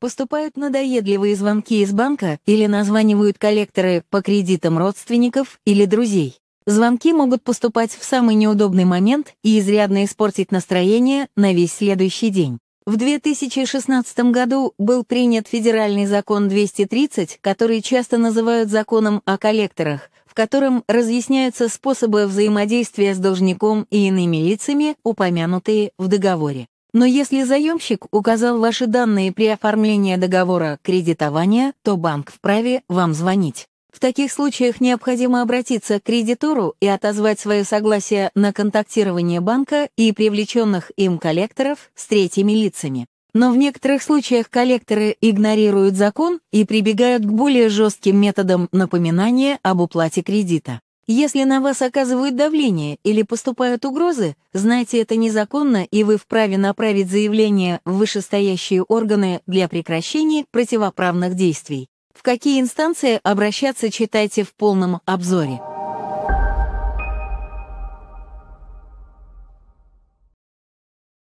Поступают надоедливые звонки из банка или названивают коллекторы по кредитам родственников или друзей. Звонки могут поступать в самый неудобный момент и изрядно испортить настроение на весь следующий день. В 2016 году был принят федеральный закон 230, который часто называют законом о коллекторах, в котором разъясняются способы взаимодействия с должником и иными лицами, упомянутые в договоре. Но если заемщик указал ваши данные при оформлении договора кредитования, то банк вправе вам звонить. В таких случаях необходимо обратиться к кредитору и отозвать свое согласие на контактирование банка и привлеченных им коллекторов с третьими лицами. Но в некоторых случаях коллекторы игнорируют закон и прибегают к более жестким методам напоминания об уплате кредита. Если на вас оказывают давление или поступают угрозы, знайте это незаконно, и вы вправе направить заявление в вышестоящие органы для прекращения противоправных действий. В какие инстанции обращаться читайте в полном обзоре.